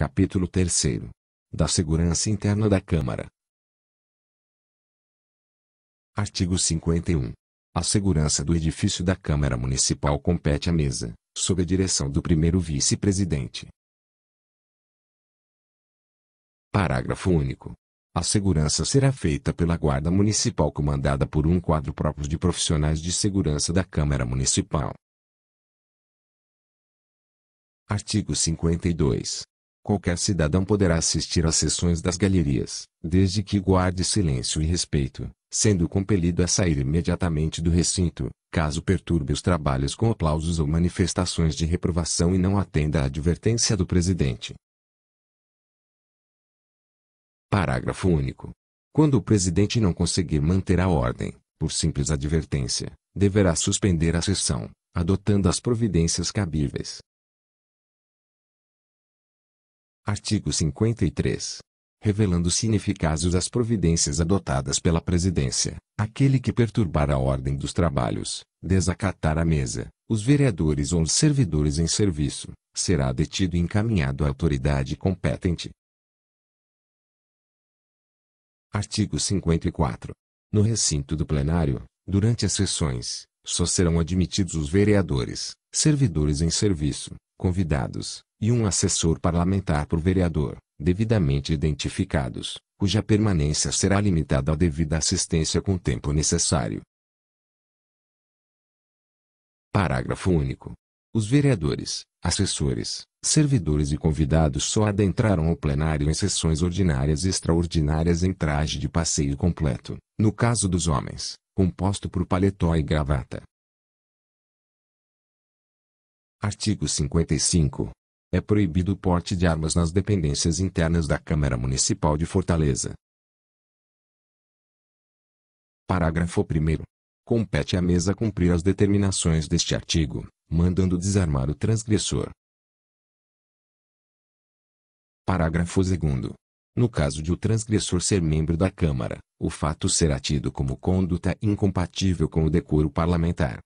Capítulo 3 Da Segurança Interna da Câmara. Artigo 51. A segurança do edifício da Câmara Municipal compete à mesa, sob a direção do primeiro vice-presidente. Parágrafo único. A segurança será feita pela Guarda Municipal comandada por um quadro próprio de profissionais de segurança da Câmara Municipal. Artigo 52. Qualquer cidadão poderá assistir às sessões das galerias, desde que guarde silêncio e respeito, sendo compelido a sair imediatamente do recinto, caso perturbe os trabalhos com aplausos ou manifestações de reprovação e não atenda à advertência do presidente. Parágrafo único. Quando o presidente não conseguir manter a ordem, por simples advertência, deverá suspender a sessão, adotando as providências cabíveis. Artigo 53. revelando significados ineficazes as providências adotadas pela Presidência, aquele que perturbar a ordem dos trabalhos, desacatar a mesa, os vereadores ou os servidores em serviço, será detido e encaminhado à autoridade competente. Artigo 54. No recinto do plenário, durante as sessões, só serão admitidos os vereadores, servidores em serviço, convidados, e um assessor parlamentar por vereador, devidamente identificados, cuja permanência será limitada à devida assistência com o tempo necessário. Parágrafo único. Os vereadores, assessores, servidores e convidados só adentrarão o plenário em sessões ordinárias e extraordinárias em traje de passeio completo, no caso dos homens, composto por paletó e gravata, Artigo 55. É proibido o porte de armas nas dependências internas da Câmara Municipal de Fortaleza. Parágrafo 1. Compete à mesa cumprir as determinações deste artigo, mandando desarmar o transgressor. Parágrafo 2. No caso de o transgressor ser membro da Câmara, o fato será tido como conduta incompatível com o decoro parlamentar.